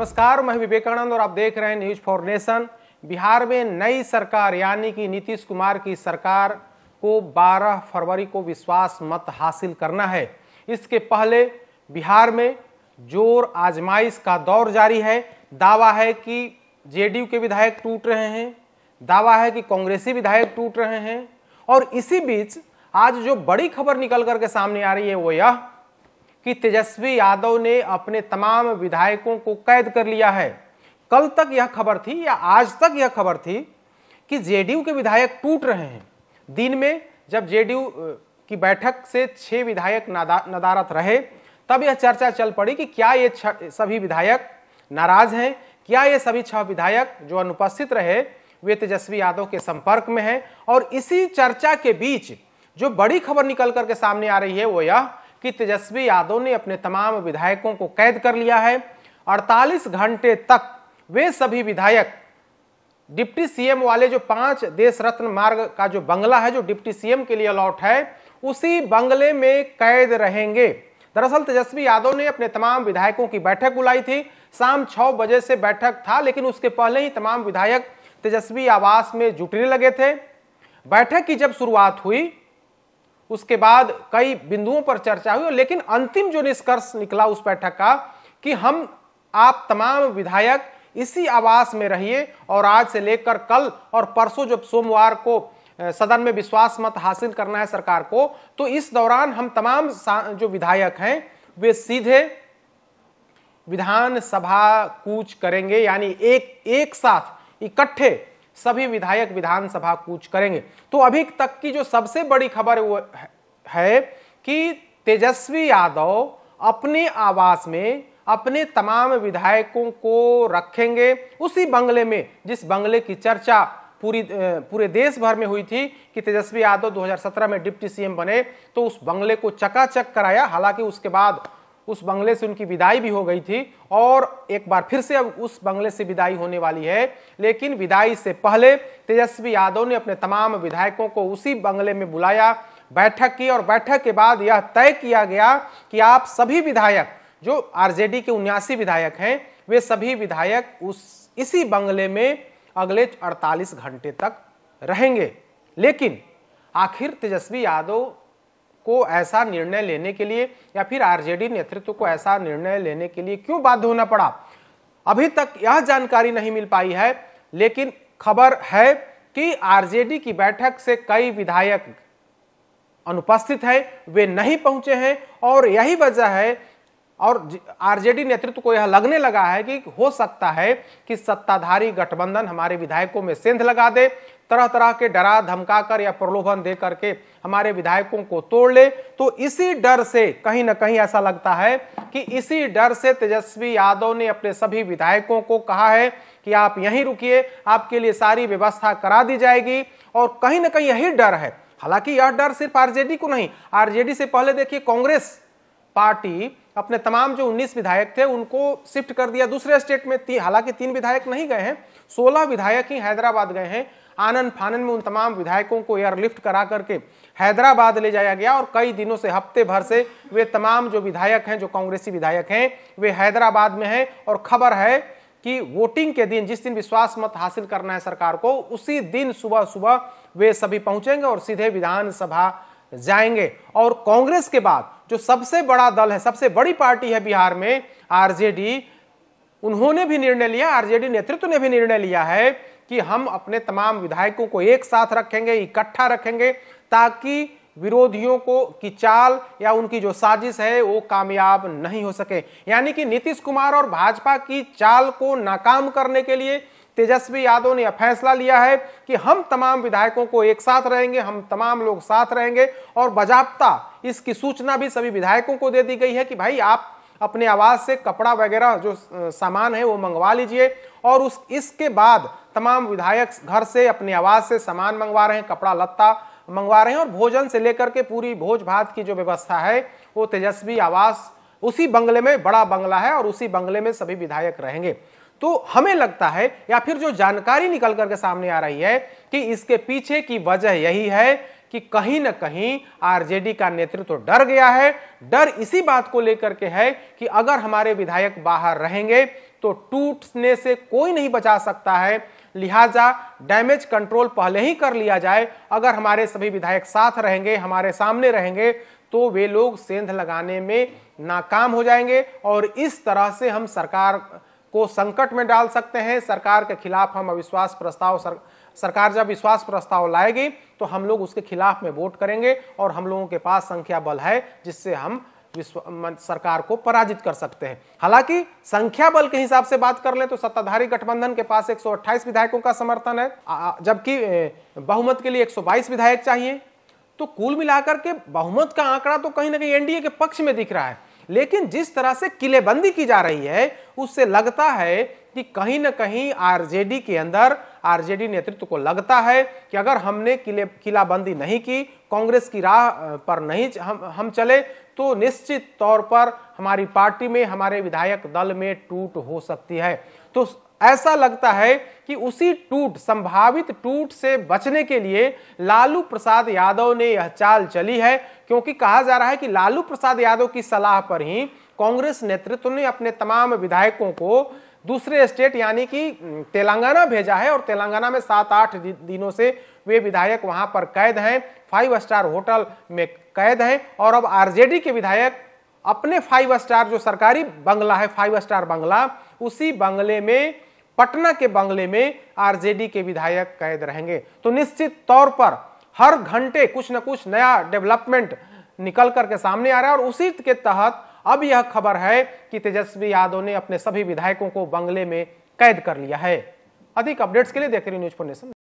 नमस्कार मैं विवेकानंद और आप देख रहे हैं न्यूज फॉर नेशन बिहार में नई सरकार यानी कि नीतीश कुमार की सरकार को 12 फरवरी को विश्वास मत हासिल करना है इसके पहले बिहार में जोर आजमाइश का दौर जारी है दावा है कि जेडीयू के विधायक टूट रहे हैं दावा है कि कांग्रेसी विधायक टूट रहे हैं और इसी बीच आज जो बड़ी खबर निकल करके सामने आ रही है वो यह कि तेजस्वी यादव ने अपने तमाम विधायकों को कैद कर लिया है कल तक यह खबर थी या आज तक यह खबर थी कि जेडीयू के विधायक टूट रहे हैं दिन में जब जेडीयू की बैठक से छह विधायक नदा, नदारत रहे तब यह चर्चा चल पड़ी कि क्या ये सभी विधायक नाराज हैं क्या ये सभी छह विधायक जो अनुपस्थित रहे वे तेजस्वी यादव के संपर्क में हैं और इसी चर्चा के बीच जो बड़ी खबर निकल करके सामने आ रही है वो यह कि तेजस्वी यादव ने अपने तमाम विधायकों को कैद कर लिया है 48 घंटे तक वे सभी विधायक डिप्टी सीएम वाले जो पांच देश रत्न मार्ग का जो बंगला है जो डिप्टी सीएम के लिए अलॉट है उसी बंगले में कैद रहेंगे दरअसल तेजस्वी यादव ने अपने तमाम विधायकों की बैठक बुलाई थी शाम छह बजे से बैठक था लेकिन उसके पहले ही तमाम विधायक तेजस्वी आवास में जुटने लगे थे बैठक की जब शुरुआत हुई उसके बाद कई बिंदुओं पर चर्चा हुई लेकिन अंतिम जो निष्कर्ष निकला उस बैठक का कि हम आप तमाम विधायक इसी आवास में रहिए और आज से लेकर कल और परसों जब सोमवार को सदन में विश्वास मत हासिल करना है सरकार को तो इस दौरान हम तमाम जो विधायक हैं वे सीधे विधानसभा कूच करेंगे यानी एक एक साथ इकट्ठे सभी विधायक विधानसभा कूच करेंगे तो अभी तक की जो सबसे बड़ी खबर वो है कि तेजस्वी यादव अपने आवास में अपने तमाम विधायकों को रखेंगे उसी बंगले में जिस बंगले की चर्चा पूरी पूरे देश भर में हुई थी कि तेजस्वी यादव 2017 में डिप्टी सीएम बने तो उस बंगले को चकाचक कराया हालांकि उसके बाद उस बंगले से उनकी विदाई भी हो गई थी और एक बार फिर से अब उस बंगले से विदाई होने वाली है लेकिन विदाई से पहले तेजस्वी यादव ने अपने तमाम विधायकों को उसी बंगले में बुलाया बैठक की और बैठक के बाद यह तय किया गया कि आप सभी विधायक जो आरजेडी के उन्यासी विधायक हैं वे सभी विधायक उस इसी बंगले में अगले 48 घंटे तक रहेंगे लेकिन आखिर तेजस्वी यादव को ऐसा निर्णय लेने के लिए या फिर आरजेडी नेतृत्व को ऐसा निर्णय लेने के लिए क्यों बाध्य होना पड़ा अभी तक यह जानकारी नहीं मिल पाई है लेकिन खबर है कि आरजेडी की बैठक से कई विधायक अनुपस्थित हैं वे नहीं पहुंचे हैं और यही वजह है और आरजेडी नेतृत्व को यह लगने लगा है कि हो सकता है कि सत्ताधारी गठबंधन हमारे विधायकों में सेंध लगा दे तरह तरह के डरा धमका कर या प्रलोभन दे करके हमारे विधायकों को तोड़ ले तो इसी डर से कहीं ना कहीं ऐसा लगता है कि इसी डर से तेजस्वी यादव ने अपने सभी विधायकों को कहा है कि आप यहीं रुकिए आपके लिए सारी व्यवस्था करा दी जाएगी और कहीं ना कहीं यही डर है हालांकि यह डर सिर्फ आरजेडी को नहीं आरजेडी से पहले देखिए कांग्रेस पार्टी अपने तमाम जो 19 विधायक थे उनको शिफ्ट कर दिया दूसरे स्टेट में ती, हालांकि तीन विधायक नहीं गए हैं 16 विधायक ही हैदराबाद गए हैं आनंद फानन में उन तमाम विधायकों को एयरलिफ्ट करा करके हैदराबाद ले जाया गया और कई दिनों से हफ्ते भर से वे तमाम जो विधायक हैं जो कांग्रेसी विधायक हैं वे हैदराबाद में हैं और खबर है कि वोटिंग के दिन जिस दिन विश्वास मत हासिल करना है सरकार को उसी दिन सुबह सुबह वे सभी पहुंचेंगे और सीधे विधानसभा जाएंगे और कांग्रेस के बाद जो सबसे बड़ा दल है सबसे बड़ी पार्टी है बिहार में आरजेडी उन्होंने भी निर्णय लिया आरजेडी नेतृत्व ने भी निर्णय लिया है कि हम अपने तमाम विधायकों को एक साथ रखेंगे इकट्ठा रखेंगे ताकि विरोधियों को की चाल या उनकी जो साजिश है वो कामयाब नहीं हो सके यानी कि नीतीश कुमार और भाजपा की चाल को नाकाम करने के लिए तेजस्वी यादव ने यह फैसला लिया है कि हम तमाम विधायकों को एक साथ रहेंगे हम तमाम लोग साथ रहेंगे और बजाबता इसकी सूचना भी सभी विधायकों को दे दी गई है कि भाई आप अपने आवास से कपड़ा वगैरह जो सामान है वो मंगवा लीजिए और उस इसके बाद तमाम विधायक घर से अपने आवास से सामान मंगवा रहे हैं कपड़ा लत्ता मंगवा रहे हैं और भोजन से लेकर के पूरी भोज भात की जो व्यवस्था है वो तेजस्वी आवास उसी बंगले में बड़ा बंगला है और उसी बंगले में सभी विधायक रहेंगे तो हमें लगता है या फिर जो जानकारी निकल करके सामने आ रही है कि इसके पीछे की वजह यही है कि कहीं ना कहीं आरजेडी का नेतृत्व तो डर गया है डर इसी बात को लेकर के है कि अगर हमारे विधायक बाहर रहेंगे तो टूटने से कोई नहीं बचा सकता है लिहाजा डैमेज कंट्रोल पहले ही कर लिया जाए अगर हमारे सभी विधायक साथ रहेंगे हमारे सामने रहेंगे तो वे लोग सेंध लगाने में नाकाम हो जाएंगे और इस तरह से हम सरकार को संकट में डाल सकते हैं सरकार के खिलाफ हम अविश्वास प्रस्ताव सर, सरकार जब विश्वास प्रस्ताव लाएगी तो हम लोग उसके खिलाफ में वोट करेंगे और हम लोगों के पास संख्या बल है जिससे हम सरकार को पराजित कर सकते हैं हालांकि संख्या बल के हिसाब से बात कर ले तो सत्ताधारी गठबंधन के पास 128 विधायकों का समर्थन है जबकि बहुमत के लिए 122 विधायक चाहिए तो कुल मिलाकर के बहुमत का आंकड़ा तो कहीं ना कहीं एनडीए के पक्ष में दिख रहा है लेकिन जिस तरह से किलेबंदी की जा रही है उससे लगता है कि कहीं ना कहीं आरजेडी के अंदर आरजेडी नेतृत्व को लगता है कि अगर हमने किले किलाबंदी नहीं की कांग्रेस की राह पर नहीं हम हम चले तो निश्चित तौर पर हमारी पार्टी में हमारे विधायक दल में टूट हो सकती है तो ऐसा लगता है कि उसी टूट संभावित टूट से बचने के लिए लालू प्रसाद यादव ने यह चाल चली है क्योंकि कहा जा रहा है कि लालू प्रसाद यादव की सलाह पर ही कांग्रेस नेतृत्व ने अपने तमाम विधायकों को दूसरे स्टेट यानी कि तेलंगाना भेजा है और तेलंगाना में सात आठ दिनों से वे विधायक वहां पर कैद हैं फाइव स्टार होटल में कैद हैं और अब आरजेडी के विधायक अपने फाइव स्टार जो सरकारी बंगला है फाइव स्टार बंगला उसी बंगले में पटना के बंगले में आरजेडी के विधायक कैद रहेंगे तो निश्चित तौर पर हर घंटे कुछ न कुछ नया डेवलपमेंट निकल करके सामने आ रहा है और उसी के तहत अब यह खबर है कि तेजस्वी यादव ने अपने सभी विधायकों को बंगले में कैद कर लिया है अधिक अपडेट्स के लिए देखते रहिए न्यूज फोर नेशन